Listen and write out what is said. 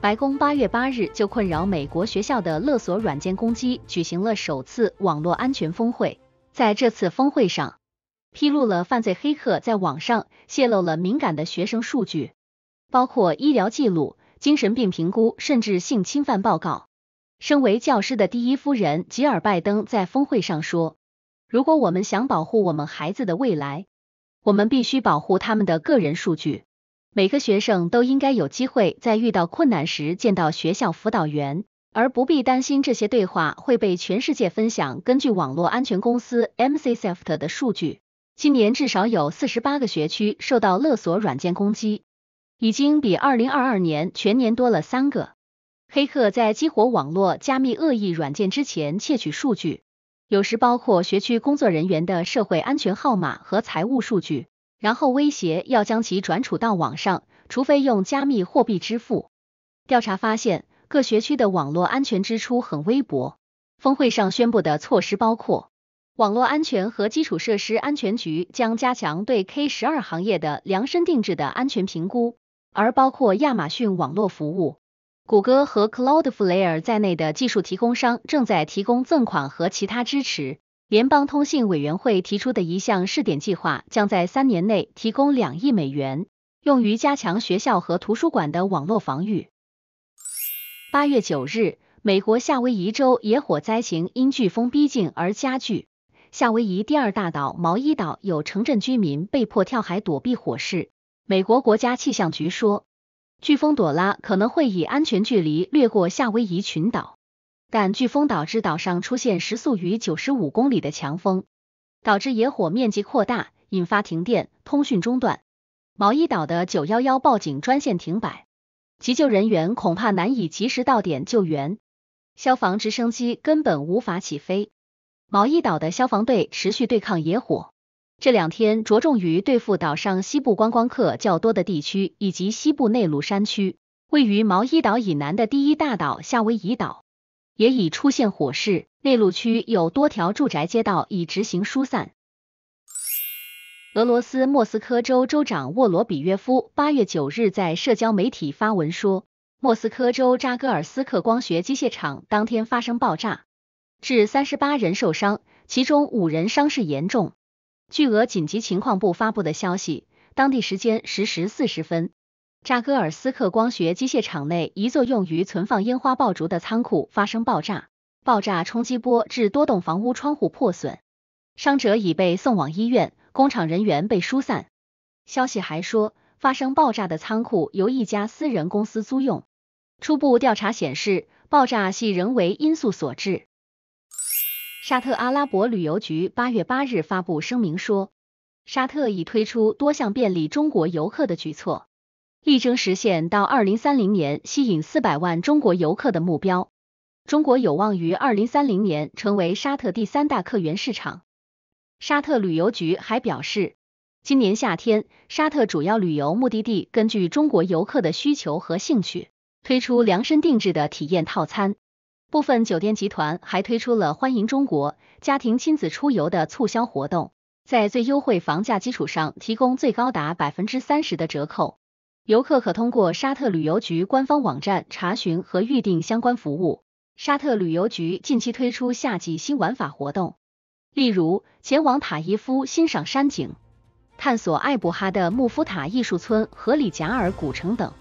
白宫八月八日就困扰美国学校的勒索软件攻击举行了首次网络安全峰会。在这次峰会上，披露了犯罪黑客在网上泄露了敏感的学生数据，包括医疗记录、精神病评估，甚至性侵犯报告。身为教师的第一夫人吉尔·拜登在峰会上说：“如果我们想保护我们孩子的未来，我们必须保护他们的个人数据。”每个学生都应该有机会在遇到困难时见到学校辅导员，而不必担心这些对话会被全世界分享。根据网络安全公司 m c a f f t 的数据，今年至少有48个学区受到勒索软件攻击，已经比2022年全年多了三个。黑客在激活网络加密恶意软件之前窃取数据，有时包括学区工作人员的社会安全号码和财务数据。然后威胁要将其转储到网上，除非用加密货币支付。调查发现，各学区的网络安全支出很微薄。峰会上宣布的措施包括，网络安全和基础设施安全局将加强对 K 十二行业的量身定制的安全评估，而包括亚马逊网络服务、谷歌和 Cloudflare 在内的技术提供商正在提供赠款和其他支持。联邦通信委员会提出的一项试点计划，将在三年内提供两亿美元，用于加强学校和图书馆的网络防御。八月九日，美国夏威夷州野火灾情因飓风逼近而加剧，夏威夷第二大岛毛伊岛有城镇居民被迫跳海躲避火势。美国国家气象局说，飓风朵拉可能会以安全距离掠过夏威夷群岛。但飓风导致岛上出现时速逾九十五公里的强风，导致野火面积扩大，引发停电、通讯中断。毛伊岛的九幺幺报警专线停摆，急救人员恐怕难以及时到点救援，消防直升机根本无法起飞。毛伊岛的消防队持续对抗野火，这两天着重于对付岛上西部观光客较多的地区以及西部内陆山区。位于毛伊岛以南的第一大岛夏威夷岛。也已出现火势，内陆区有多条住宅街道已执行疏散。俄罗斯莫斯科州州长沃罗比约夫八月九日在社交媒体发文说，莫斯科州扎戈尔斯克光学机械厂当天发生爆炸，致三十八人受伤，其中五人伤势严重。据俄紧急情况部发布的消息，当地时间十时四十分。扎戈尔斯克光学机械厂内一座用于存放烟花爆竹的仓库发生爆炸，爆炸冲击波致多栋房屋窗户破损，伤者已被送往医院，工厂人员被疏散。消息还说，发生爆炸的仓库由一家私人公司租用。初步调查显示，爆炸系人为因素所致。沙特阿拉伯旅游局八月八日发布声明说，沙特已推出多项便利中国游客的举措。力争实现到二零三零年吸引四百万中国游客的目标。中国有望于二零三零年成为沙特第三大客源市场。沙特旅游局还表示，今年夏天，沙特主要旅游目的地根据中国游客的需求和兴趣，推出量身定制的体验套餐。部分酒店集团还推出了欢迎中国家庭亲子出游的促销活动，在最优惠房价基础上提供最高达百分之三十的折扣。游客可通过沙特旅游局官方网站查询和预订相关服务。沙特旅游局近期推出夏季新玩法活动，例如前往塔伊夫欣赏山景，探索艾布哈的穆夫塔艺术村和里贾尔古城等。